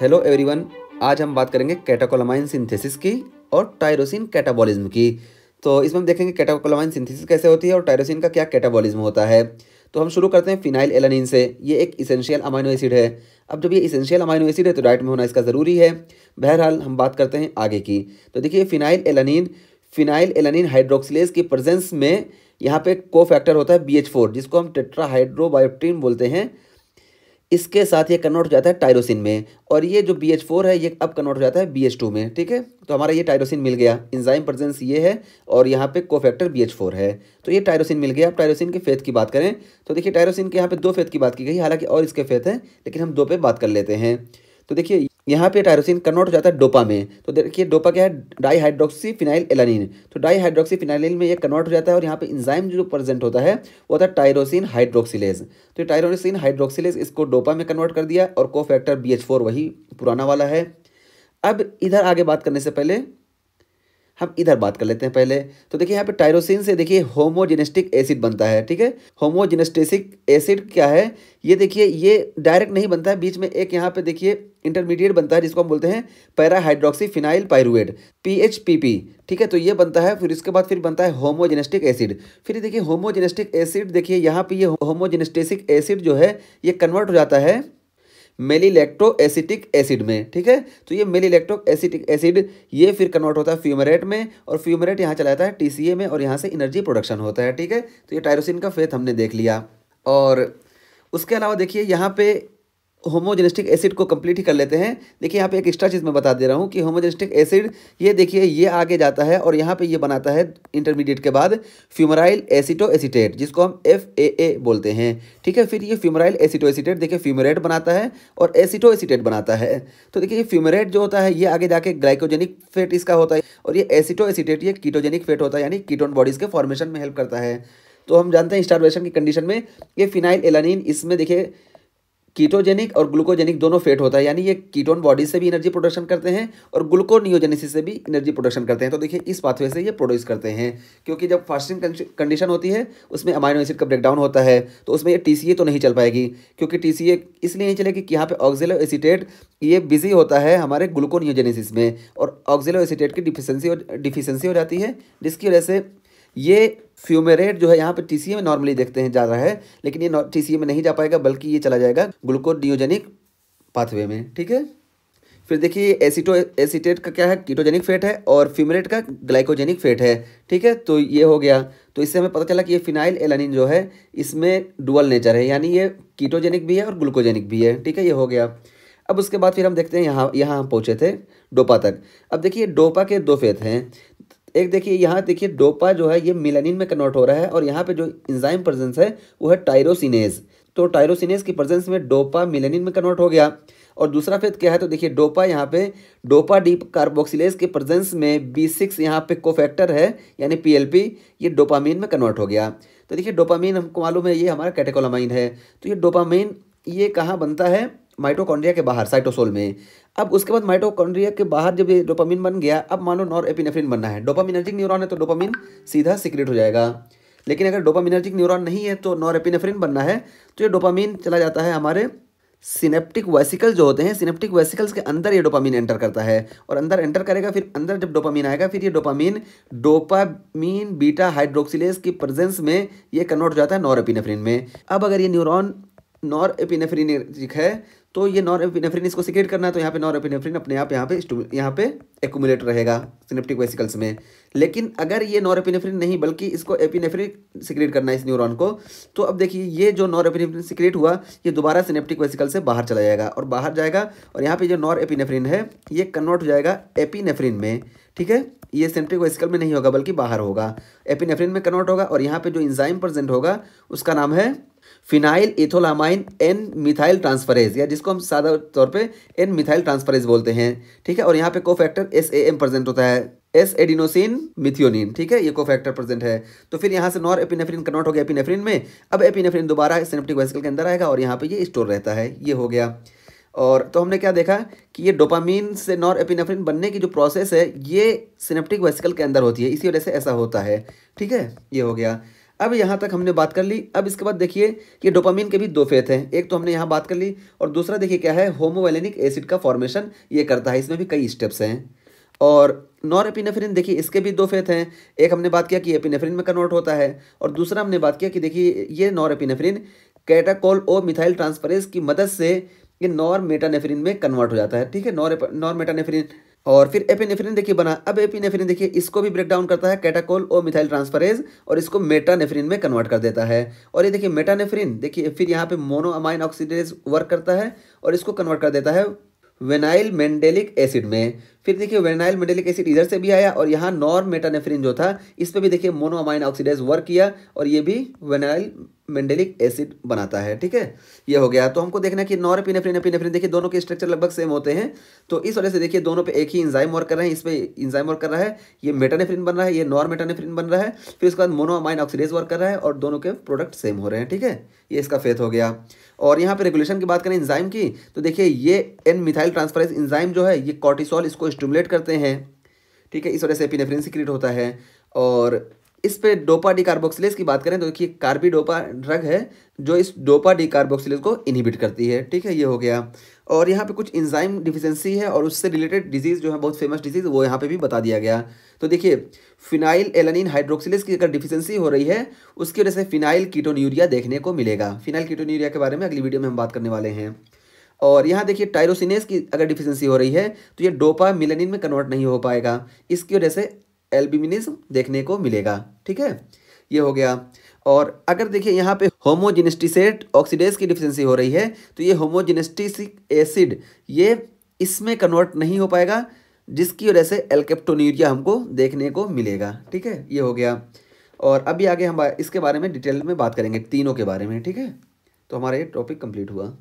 hello everyone आज हम बात करेंगे कैटाकोलामाइन सिंथेसिस की और टायरोसिन कैटाबॉलिज्म की तो इसमें हम देखेंगे कैटाकोलामाइन सिंथेसिस कैसे होती है और टायरोसिन का क्या कैटाबॉलिज्म होता है तो हम शुरू करते हैं फिनाइल एलानिन से ये एक इसेंशियल अमाइनो एसिड है अब जब ये इसेंशियल अमाइनो एसिड है तो डाइट में होना इसका ज़रूरी है बहरहाल हम बात करते हैं आगे की तो देखिए phenylalanine phenylalanine hydroxylase की प्रजेंस में यहाँ पे को फैक्टर होता है बी एच फोर जिसको हम टेट्राहाइड्रोबायोप्टीन बोलते हैं इसके साथ ये कन्वर्ट हो जाता है टायरोसिन में और ये जो बी एच फोर है ये अब कन्वर्ट हो जाता है बी एच टू में ठीक है तो हमारा ये टायरोसिन मिल गया इंजाइम प्रजेंस ये है और यहाँ पे कोफैक्टर बी एच फोर है तो ये टायरोसिन मिल गया अब टायरोसिन के फेथ की बात करें तो देखिए टायरोसिन के यहाँ पे दो फेथ की बात की गई हालांकि और इसके फेथ हैं लेकिन हम दो पे बात कर लेते हैं तो देखिए यहाँ पे टायरोसिन कन्वर्ट हो जाता है डोपा में तो देखिए डोपा क्या है डाई हाइड्रोक्सी फिनाइल एलानिन तो डाई हाइड्रोक्सी फिनाइलिन में ये कन्वर्ट हो जाता है और यहाँ पे इंजाइम जो प्रेजेंट होता है वो होता है टायरोसिन हाइड्रोक्सिलेज तो टायरोसिन हाइड्रोक्सिलेज इसको डोपा में कन्वर्ट कर दिया और को फैक्टर बी वही पुराना वाला है अब इधर आगे बात करने से पहले हम इधर बात कर लेते हैं पहले तो देखिए यहाँ पे टायरोसिन से देखिए होमोजेनेस्टिक एसिड बनता है ठीक है होमोजेनेस्टेसिक एसिड क्या है ये देखिए ये डायरेक्ट नहीं बनता है बीच में एक यहाँ पे देखिए इंटरमीडिएट बनता है जिसको हम बोलते हैं पैराहाइड्रोक्सी फिनाइल पायरुएट पी ठीक है तो ये बनता है फिर इसके बाद फिर बनता है होमोजेनेस्टिक एसिड फिर देखिए होमोजेनेस्टिक एसिड देखिए यहाँ पर ये होमोजेनेस्टेसिक एसिड जो है ये कन्वर्ट हो जाता है मेलीलेक्ट्रो एसिटिक एसिड में ठीक है तो ये मेली इलेक्ट्रो एसिटिक एसिड ये फिर कन्वर्ट होता है फ्यूमरेट में और फ्यूमरेट यहाँ चला जाता है टी में और यहाँ से एनर्जी प्रोडक्शन होता है ठीक है तो ये टायरोसिन का फेथ हमने देख लिया और उसके अलावा देखिए यहाँ पे होमोजेनेस्टिक एसिड को कंप्लीट ही कर लेते हैं देखिए यहाँ पे एक एक्स्ट्रा चीज़ मैं बता दे रहा हूँ कि होमोजेनेस्टिक एसिड ये देखिए ये आगे जाता है और यहाँ पे ये बनाता है इंटरमीडिएट के बाद फ्यूमराइल एसिटो एसिटेट जिसको हम एफ ए ए बोलते हैं ठीक है फिर ये फ्यूमराइल एसिटो एसिटेट देखिए फ्यूमरेट बनाता है और एसिटो एसिटेट बनाता है तो देखिए ये फ्यूमरेट जो होता है ये आगे जाके ग्लाइकोजेनिक फेट इसका होता है और ये एसिटो एसिटेट ये कीटोजेनिक फेट होता है यानी कीटोन बॉडीज़ के फॉर्मेशन में हेल्प करता है तो हम जानते हैं स्टारवेशन की कंडीशन में ये फिनाइल एलानिन इसमें देखिए कीटोजेनिक और ग्लूकोजेनिक दोनों फेट होता है यानी ये कीटोन बॉडी से भी एनर्जी प्रोडक्शन करते हैं और ग्लूकोनियोजेनेसिस से भी एनर्जी प्रोडक्शन करते हैं तो देखिए इस पाथवे से ये प्रोड्यूस करते हैं क्योंकि जब फास्टिंग कंडीशन होती है उसमें अमाइनो एसिड का ब्रेकडाउन होता है तो उसमें ये टी तो नहीं चल पाएगी क्योंकि टी इसलिए नहीं चलेगी कि यहाँ पर ऑक्जिलो एसिटेट ये बिजी होता है हमारे ग्लूकोनियोजेनेसिस में और ऑक्जिलो एसिटेट की डिफिशेंसी डिफिशेंसी हो जाती है जिसकी वजह से ये फ्यूमेरेट जो है यहाँ पे टी में नॉर्मली देखते हैं जा रहा है लेकिन ये टी में नहीं जा पाएगा बल्कि ये चला जाएगा ग्लूकोडियोजेनिक पाथवे में ठीक है फिर देखिए एसिटो एसिटेट का क्या है कीटोजेनिक फेट है और फ्यूमेरेट का ग्लाइकोजेनिक फेट है ठीक है तो ये हो गया तो इससे हमें पता चला कि ये फिनाइल एलानिन जो है इसमें डुअल नेचर है यानी ये कीटोजेनिक भी है और ग्लूकोजेनिक भी है ठीक है ये हो गया अब उसके बाद फिर हम देखते हैं यहाँ यहाँ हम पहुँचे थे डोपा तक अब देखिए डोपा के दो फेत हैं एक देखिए यहाँ देखिए डोपा जो है ये मिलानिन में कन्वर्ट हो रहा है और यहाँ पे जो इंजाइम प्रजेंस है वो है टायरोसिनेज तो टायरोसिनेज की प्रजेंस में डोपा मिलानिन में कन्वर्ट हो गया और दूसरा फेद क्या है तो देखिए डोपा यहाँ पे डोपा डी कार्बोक्सिलेज के प्रजेंस में बी सिक्स यहाँ पे कोफैक्टर है यानी पी एल पी ये डोपामीन में कन्वर्ट हो गया तो देखिए डोपामीन हमको मालूम है ये हमारा कैटेकोलामाइन है तो ये डोपामीन ये कहाँ बनता है माइटोकॉन्ड्रिया के बाहर साइटोसोल में अब उसके बाद माइटोकॉन्ड्रिया के बाहर जब ये डोपामिन बन गया अब मान लो नॉर एपिनेफ्रिन बनना है डोपामिनर्जिक न्यूरॉन है तो डोपामिन सीधा सिक्रेट हो जाएगा लेकिन अगर डोपामिनर्जिक न्यूरॉन नहीं है तो नॉर एपिनेफ्रिन बनना है तो ये डोपामिन चला जाता है हमारे सिनेप्टिक वेसिकल जो होते हैं सिनेप्टिक वेसिकल्स के अंदर ये डोपामीन एंटर करता है और अंदर एंटर करेगा फिर अंदर जब डोपामीन आएगा फिर ये डोपामिन डोपामीन बीटा हाइड्रोक्सिलेज की प्रेजेंस में ये कन्वर्ट हो जाता है नॉरएपिनेफ्रिन में अब अगर ये न्यूरॉन नॉर एपिनेफ्रीन है तो ये नॉर एपिनेफ्रीन इसको सिक्रेट करना है तो यहाँ पे नॉर एपिनेफ्रीन अपने आप यहाँ पे यहाँ पे एकुमुलेट रहेगा सिनेप्टिक वेसिकल्स में लेकिन अगर ये नॉर एपिनेफ्रीन नहीं बल्कि इसको एपिनेफ्रीन सिक्रेट करना है इस न्यूरॉन को तो अब देखिए ये जो नॉर एपिनेफ्रीन सिक्रेट हुआ ये दोबारा सिनेप्टिक वेसिकल से बाहर चला जाएगा और बाहर जाएगा और यहाँ पर जो नॉर एपिनेफ्रीन है ये कन्वर्ट हो जाएगा एपिनेफ्रीन में ठीक है ये सिनेप्टिक वेसिकल में नहीं होगा बल्कि बाहर होगा एपिनेफ्रीन में कन्वर्ट होगा और यहाँ पर जो इंजाइम प्रजेंट होगा उसका नाम है phenylethanolamine N methyltransferase या जिसको हम सादा तौर पे एन मिथाइल ट्रांसफरेज बोलते हैं ठीक है और यहाँ पे cofactor S A M present होता है एस एडिनोसिन मिथियोनिन ठीक है ये को फैक्टर प्रेजेंट है तो फिर यहाँ से नॉर एपिनेफ्रिन कन्वर्ट हो गया एपिनेफ्रिन में अब एपिनेफ्रिन दोबारा सिनेप्टिक वेसिकल के अंदर आएगा और यहाँ पे ये स्टोर रहता है ये हो गया और तो हमने क्या देखा कि ये डोपामीन से नॉर एपिनेफ्रिन बनने की जो प्रोसेस है ये सिनेप्टिक वेसिकल के अंदर होती है इसी वजह से ऐसा होता है ठीक है ये हो गया अब यहाँ तक हमने बात कर ली अब इसके बाद देखिए कि डोपामिन के भी दो फेथ हैं एक तो हमने यहाँ बात कर ली और दूसरा देखिए क्या है होमोवेलेनिक एसिड का फॉर्मेशन ये करता है इसमें भी कई स्टेप्स हैं और नॉन एपिनेफ्रिन देखिए इसके भी दो फेथ हैं एक हमने बात किया कि एपिनेफ्रिन में कन्वर्ट होता है और दूसरा हमने बात किया कि देखिए ये norepinephrine catechol O methyltransferase की मदद से ये नॉर मेटानेफ्रिन में कन्वर्ट हो जाता है ठीक है नॉर नॉर मेटानेफ्रिन और फिर एपिनेफ्रिन देखिए बना अब एपिनेफ्रिन देखिए इसको भी ब्रेक डाउन करता है कैटाकोल और मिथाइल ट्रांसफरेज और इसको मेटानेफ्रिन में कन्वर्ट कर देता है और ये देखिए मेटानेफ्रिन देखिए फिर यहाँ पे मोनोअमाइन ऑक्सीडेज वर्क करता है और इसको कन्वर्ट कर देता है वेनाइल मेंडेलिक एसिड में फिर देखिए वेनाइल मेटेलिक एसिड इधर से भी आया और यहाँ नॉर्म मेटानेफ्रिन जो था इस पर भी देखिए मोनोअमाइन ऑक्सीडेज वर्क किया और ये भी वेनाइल मेंडेलिक एसिड बनाता है ठीक है ये हो गया तो हमको देखना कि नॉर पिनेफ्रिन पिनेफ्रिन देखिए दोनों के स्ट्रक्चर लगभग सेम होते हैं तो इस वजह से देखिए दोनों पे एक ही इंजाइम वर्क कर रहे हैं इस पर इंजाइम वर्क कर रहा है ये मेटानेफ्रिन बन रहा है ये नॉर मेटानेफ्रिन बन रहा है फिर उसके बाद मोनोअमाइन ऑक्सीडेज वर्क कर रहा है और दोनों के प्रोडक्ट सेम हो रहे हैं ठीक है ये इसका फेथ हो गया और यहाँ पर रेगुलेशन की बात करें इंजाइम की तो देखिए ये एन मिथाइल ट्रांसफरेज इंजाइम जो है ये कॉर्टिसोल इसको स्टूमुलेट करते हैं ठीक है इस वजह से एपिनेफ्रिन सिक्रिएट होता है और इस पे डोपा डिकार्बोक्सिलेज की बात करें तो देखिए कार्बी डोपा ड्रग है जो इस डोपा डिकार्बोक्सिलेज को इनहिबिट करती है ठीक है ये हो गया और यहाँ पे कुछ इंजाइम डिफिशियंसी है और उससे रिलेटेड डिजीज़ जो है बहुत फेमस डिजीज़ वो यहाँ पे भी बता दिया गया तो देखिए फिनाइल एलानिन हाइड्रोक्सिलेज की अगर डिफिशेंसी हो रही है उसकी वजह से फिनाइल कीटोन देखने को मिलेगा फिनाइल कीटोन्यूरिया के बारे में अगली वीडियो में हम बात करने वाले हैं और यहाँ देखिए टायरोसिनेस की अगर डिफिशेंसी हो रही है तो ये डोपा मिलनिन में कन्वर्ट नहीं हो पाएगा इसकी वजह से एल्बिमिनिज्म देखने को मिलेगा ठीक है ये हो गया और अगर देखिए यहाँ पे होमोजिनिस्टिसेट ऑक्सीडेज की डिफिशेंसी हो रही है तो ये होमोजिनिस्टिसिक एसिड ये इसमें कन्वर्ट नहीं हो पाएगा जिसकी वजह से एल्केप्टोन्यूरिया हमको देखने को मिलेगा ठीक है ये हो गया और अभी आगे हम इसके बारे में डिटेल में बात करेंगे तीनों के बारे में ठीक है तो हमारा ये टॉपिक कंप्लीट हुआ